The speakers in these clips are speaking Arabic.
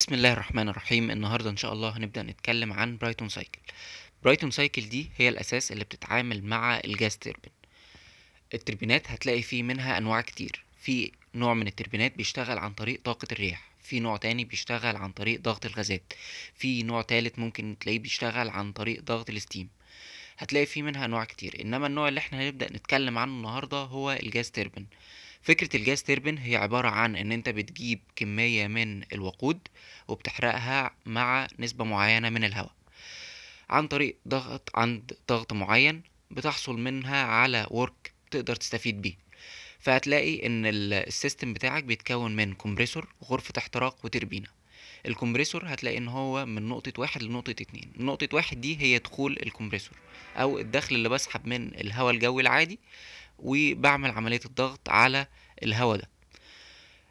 بسم الله الرحمن الرحيم النهاردة إن شاء الله هنبدأ نتكلم عن برايتون سايكل برايتون سايكل دي هي الأساس اللي بتتعامل مع الجاز تربين التربينات هتلاقي فيه منها أنواع كتير في نوع من التربينات بيشتغل عن طريق طاقة الرياح في نوع تاني بيشتغل عن طريق ضغط الغازات في نوع تالت ممكن تلاقيه بيشتغل عن طريق ضغط الستيم هتلاقي فيه منها أنواع كتير إنما النوع اللي احنا هنبدأ نتكلم عنه النهاردة هو الجاز تربين فكرة الجاز تيربن هي عبارة عن ان انت بتجيب كمية من الوقود وبتحرقها مع نسبة معينة من الهواء عن طريق ضغط عند ضغط معين بتحصل منها على ورك تقدر تستفيد بيه فهتلاقي ان السيستم بتاعك بيتكون من كومبريسور غرفة احتراق وتربينة الكمبريسور هتلاقي ان هو من نقطة واحد لنقطة اتنين نقطة واحد دي هي دخول الكمبريسور او الدخل اللي بسحب من الهواء الجوي العادي وبعمل عملية الضغط على الهواء ده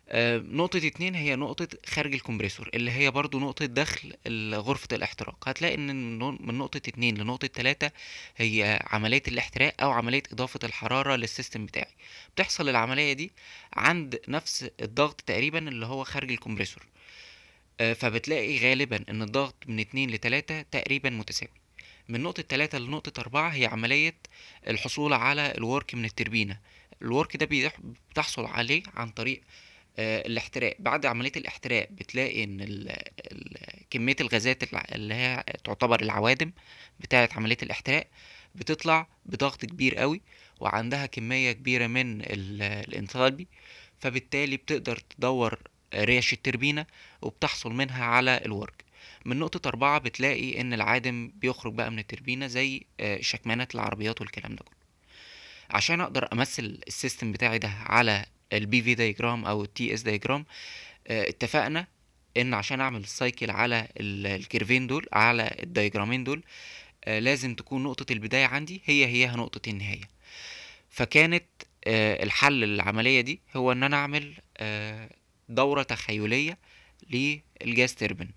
آه، نقطة اتنين هي نقطة خارج الكمبريسور اللي هي برضو نقطة دخل غرفة الاحتراق هتلاقي ان من نقطة اتنين لنقطة تلاتة هي عملية الاحتراق او عملية اضافة الحرارة للسيستم بتاعي بتحصل العملية دي عند نفس الضغط تقريبا اللي هو خارج الكمبريسور آه، فبتلاقي غالبا ان الضغط من اتنين لتلاتة تقريبا متساوي من نقطة تلاتة لنقطة أربعة هي عملية الحصول على الورك من التربينة الورك ده بتحصل عليه عن طريق آه، الاحتراق بعد عملية الاحتراق بتلاقي ان ال ال كمية الغازات اللي هي تعتبر العوادم بتاعة عملية الاحتراق بتطلع بضغط كبير قوي وعندها كمية كبيرة من الانثالبي فبالتالي بتقدر تدور ريش التربينة وبتحصل منها على الورك من نقطة أربعة بتلاقي إن العادم بيخرج بقى من التربينة زي آه، شكمانة العربيات والكلام ده كله عشان أقدر أمثل السيستم بتاعي ده على البي في دايجرام أو التي اس دايجرام اتفقنا إن عشان أعمل السايكل على الكيرفين دول على الدايجرامين دول آه، لازم تكون نقطة البداية عندي هي هيها نقطة النهاية فكانت آه، الحل للعملية دي هو إن أنا أعمل دورة تخيلية للجاز تربن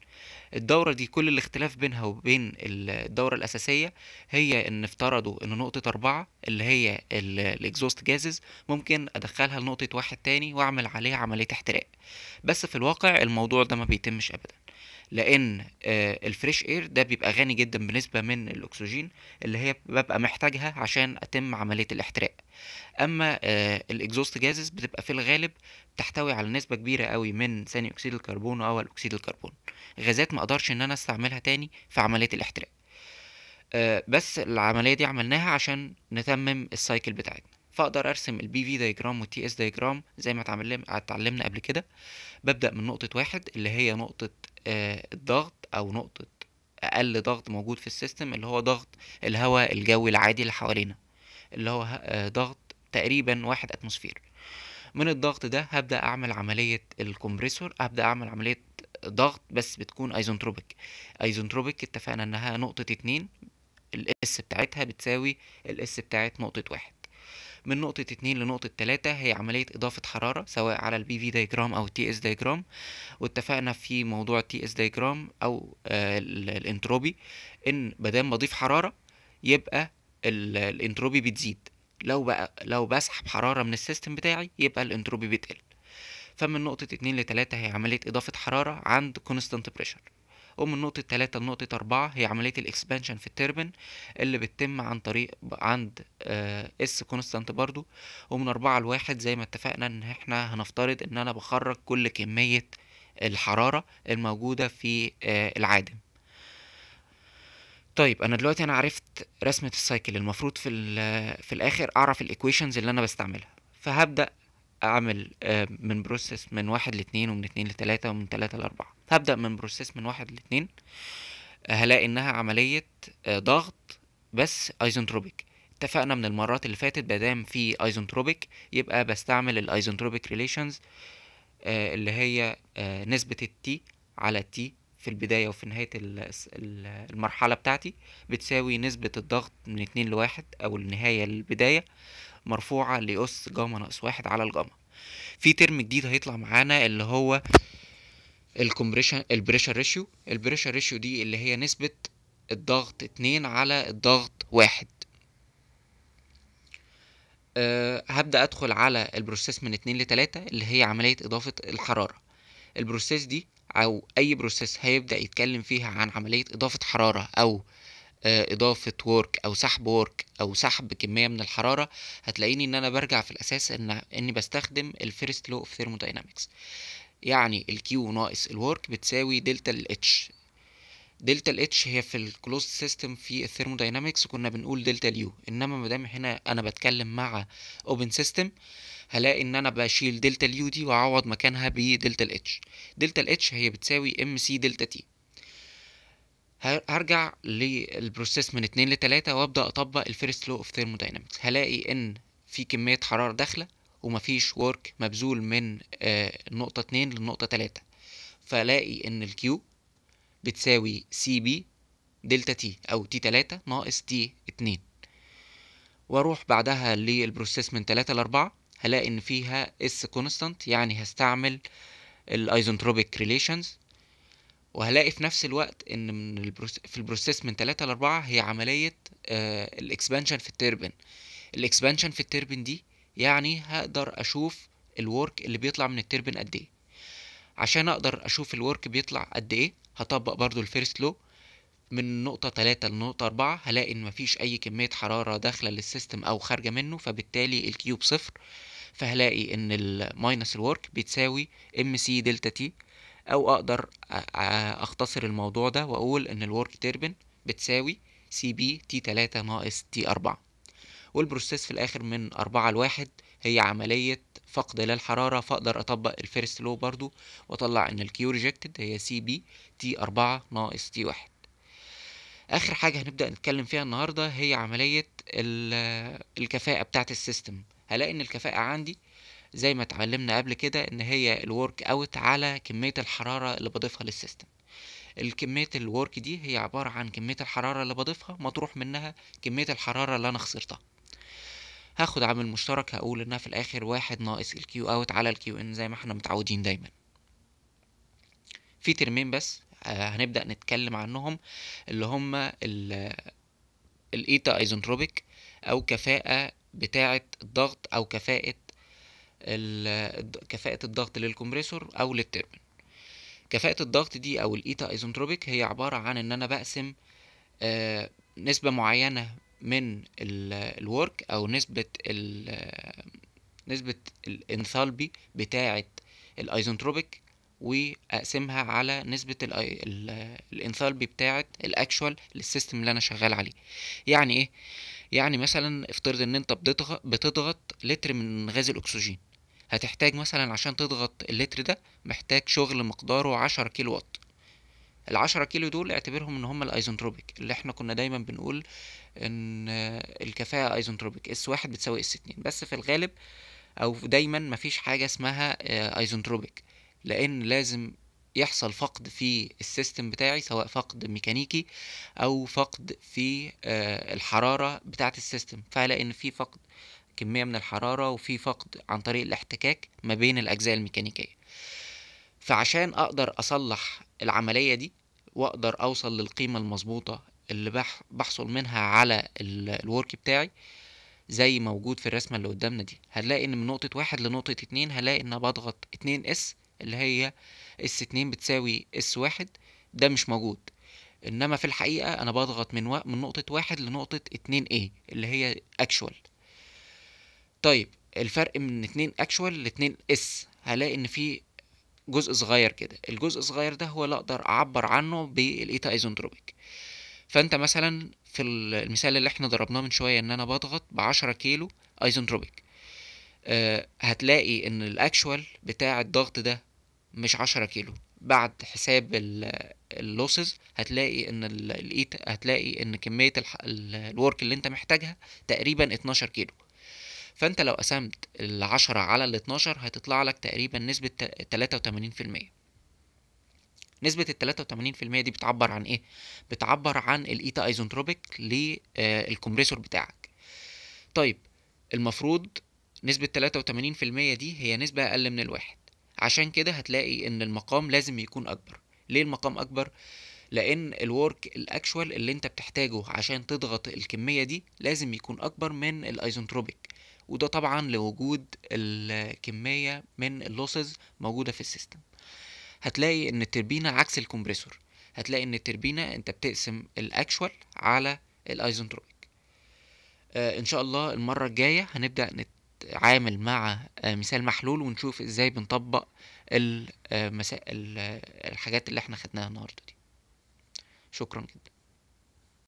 الدورة دي كل الاختلاف بينها وبين الدورة الأساسية هي إن افترضوا إن نقطة أربعة اللي هي الإكزوست جازز ممكن أدخلها لنقطة واحد تاني وأعمل عليها عملية احتراق بس في الواقع الموضوع ده ما بيتمش أبدا لان آه، الفريش اير ده بيبقى غني جدا بنسبه من الاكسجين اللي هي ببقى محتاجها عشان اتم عمليه الاحتراق اما آه، الاكزوست جازز بتبقى في الغالب بتحتوي على نسبه كبيره قوي من ثاني اكسيد الكربون او اكسيد الكربون غازات ما اقدرش ان انا استعملها تاني في عمليه الاحتراق آه، بس العمليه دي عملناها عشان نتمم السايكل بتاعتنا فاقدر ارسم البي في دايجرام والتي اس دايجرام زي ما اتعلمنا قبل كده ببدا من نقطه واحد اللي هي نقطه آه، الضغط او نقطه اقل ضغط موجود في السيستم اللي هو ضغط الهواء الجوي العادي اللي حوالينا اللي هو آه، ضغط تقريبا واحد اتموسفير من الضغط ده هبدا اعمل عمليه الكمبريسور هبدا اعمل عمليه ضغط بس بتكون ايزونتروبيك ايزونتروبيك اتفقنا انها نقطه اتنين الاس بتاعتها بتساوي الاس بتاعت نقطه واحد من نقطة اتنين لنقطة تلاتة هي عملية إضافة حرارة سواء على البي في دايجرام أو تي اس دايجرام واتفقنا في موضوع تي اس دايجرام أو آه، الانتروبي إن مادام بضيف حرارة يبقى الانتروبي بتزيد لو بقى لو بسحب حرارة من السيستم بتاعي يبقى الانتروبي بتقل فمن نقطة اتنين لتلاتة هي عملية إضافة حرارة عند كونستانت بريشر ومن نقطة تلاتة لنقطة أربعة هي عملية الإكسبانشن في التربن اللي بتتم عن طريق عند اس آه، كونستانت برضو ومن أربعة لواحد زي ما اتفقنا إن احنا هنفترض إن أنا بخرج كل كمية الحرارة الموجودة في آه، العادم طيب انا دلوقتي انا عرفت رسمه السايكل المفروض في آه، في الاخر اعرف الايكويشنز اللي انا بستعملها فهبدا اعمل آه، من بروسيس من واحد لاتنين ومن اتنين لتلاتة ومن تلاتة لاربعة هبدأ من بروسيس من واحد لاتنين آه، هلاقي انها عملية آه، ضغط بس ايزنتروبيك اتفقنا من المرات اللي فاتت مادام في ايزنتروبيك يبقى بستعمل الايزنتروبيك ريليشنز اللي هي نسبة التي على تي في البداية وفي نهاية المرحلة بتاعتي بتساوي نسبة الضغط من اتنين لواحد أو النهاية للبداية مرفوعة لأس جاما ناقص واحد على الجاما في ترم جديد هيطلع معانا اللي هو الكمبريشن البريشر ريشيو البريشر ريشيو دي اللي هي نسبة الضغط اتنين على الضغط واحد أه هبدأ أدخل على البروسيس من اتنين لتلاتة اللي هي عملية إضافة الحرارة البروسيس دي او اي بروسيس هيبدا يتكلم فيها عن عمليه اضافه حراره او آه، اضافه ورك او سحب ورك او سحب كميه من الحراره هتلاقيني ان انا برجع في الاساس ان اني بستخدم الفيرست لو اوف ثيرموداينامكس يعني الكيو ناقص الورك بتساوي دلتا الاتش دلتا الاتش هي في الكلوز سيستم في الثيرموداينامكس كنا بنقول دلتا اليو انما ما دام هنا انا بتكلم مع اوبن سيستم هلاقي ان انا بشيل دلتا اليو دي واعوض مكانها بدلتا الاتش دلتا الاتش هي بتساوي ام سي دلتا تي هرجع للبروسيس من اتنين لتلاتة وابدا اطبق الفيرست لو اوف ثيرموداينامكس هلاقي ان في كميه حراره داخله ومفيش ورك مبذول من آه، نقطة اتنين للنقطه تلاتة فلاقي ان الكيو بتساوي سي بي دلتا تي او تي تلاتة ناقص تي اتنين واروح بعدها للبروسيس من تلاتة لاربعة هلاقي ان فيها اس كونستانت يعني هستعمل الايزنتروبيك ريليشنز وهلاقي في نفس الوقت ان من البروس في البروسيس من 3 ل 4 هي عمليه آه الاكسبانشن في التربن الاكسبانشن في التربن دي يعني هقدر اشوف الورك اللي بيطلع من التربن قد ايه عشان اقدر اشوف الورك بيطلع قد ايه هطبق برضو الفيرست لو من نقطة 3 لنقطة 4 هلاقي ان مفيش اي كمية حرارة داخلة للسيستم او خارجة منه فبالتالي الكيوب صفر فهلاقي ان الماينس الورك بتساوي ام سي دلتا تي او اقدر اختصر الموضوع ده واقول ان الورك تيربن بتساوي سي بي تي 3 ناقص تي 4 والبروسيس في الاخر من 4 ل 1 هي عملية فقد للحرارة فاقدر اطبق الفيرست لو برضو واطلع ان الكيو ريجكتد هي سي بي تي أربعة ناقص تي واحد اخر حاجه هنبدا نتكلم فيها النهارده هي عمليه الكفاءه بتاعه السيستم هلاقي ان الكفاءه عندي زي ما اتعلمنا قبل كده ان هي الورك اوت على كميه الحراره اللي بضيفها للسيستم الكمية الورك دي هي عبارة عن كمية الحرارة اللي بضيفها مطروح منها كمية الحرارة اللي أنا خسرتها هاخد عامل مشترك هقول إنها في الآخر واحد ناقص الكيو اوت على الكيو ان زي ما احنا متعودين دايما في ترمين بس هنبدأ نتكلم عنهم اللي هم الإيتا ايزنتروبيك أو كفاءة بتاعة الضغط أو كفاءة كفاءة الضغط للكمبريسور أو للتربن كفاءة الضغط دي أو الإيتا ايزنتروبيك هي عبارة عن إن أنا بقسم آه، نسبة معينة من الورك أو نسبة نسبة الانثالبي بتاعة الأيزونتروبيك واقسمها على نسبه الانثالبي بتاعه الاكشوال للسيستم اللي انا شغال عليه يعني ايه يعني مثلا افترض ان انت بتضغط, بتضغط لتر من غاز الاكسجين هتحتاج مثلا عشان تضغط اللتر ده محتاج شغل مقداره عشرة كيلو وات العشرة كيلو دول اعتبرهم ان هم الايزنتروبيك اللي احنا كنا دايما بنقول ان الكفاءة ايزنتروبيك اس واحد بتساوي اس اتنين بس في الغالب او دايما مفيش حاجة اسمها ايزنتروبيك آه لان لازم يحصل فقد في السيستم بتاعي سواء فقد ميكانيكي او فقد في آه، الحراره بتاعه السيستم فعلى ان في فقد كميه من الحراره وفي فقد عن طريق الاحتكاك ما بين الاجزاء الميكانيكيه فعشان اقدر اصلح العمليه دي واقدر اوصل للقيمه المظبوطه اللي بحصل منها على الورك بتاعي زي موجود في الرسمة اللي قدامنا دي هنلاقي ان من نقطة واحد لنقطة اتنين هلاقي ان بضغط اتنين اس اللي هي اس اتنين بتساوي اس واحد ده مش موجود انما في الحقيقة انا بضغط من, و... من نقطة واحد لنقطة اتنين ايه اللي هي اكشوال طيب الفرق من اتنين اكشوال لاتنين اس هلاقي ان في جزء صغير كده الجزء الصغير ده هو اللي اقدر اعبر عنه بالايتا ايزونتروبيك فانت مثلا في المثال اللي احنا ضربناه من شويه ان انا بضغط بعشرة كيلو ايزونتروبيك أه هتلاقي ان الاكشوال بتاع الضغط ده مش عشرة كيلو بعد حساب اللوسز هتلاقي ان الايت e هتلاقي ان كميه الورك اللي انت محتاجها تقريبا 12 كيلو فانت لو قسمت ال10 على ال12 هتطلع لك تقريبا نسبه 83% نسبة ال 83% دي بتعبر عن ايه؟ بتعبر عن الايتا ايزونتروبيك للكمبريسور بتاعك. طيب المفروض نسبة 83% دي هي نسبة أقل من الواحد عشان كده هتلاقي ان المقام لازم يكون اكبر ليه المقام اكبر لان الورك الاكشوال اللي انت بتحتاجه عشان تضغط الكميه دي لازم يكون اكبر من الايزنتروبيك وده طبعا لوجود الكميه من اللوسز موجوده في السيستم هتلاقي ان التربينه عكس الكمبريسور هتلاقي ان التربينه انت بتقسم الاكشوال على الايزنتروبيك آه ان شاء الله المره الجايه هنبدا نت نتعامل مع آه، مثال محلول ونشوف ازاي بنطبق آه، آه، الحاجات اللي احنا خدناها النهارده دي شكرا جدا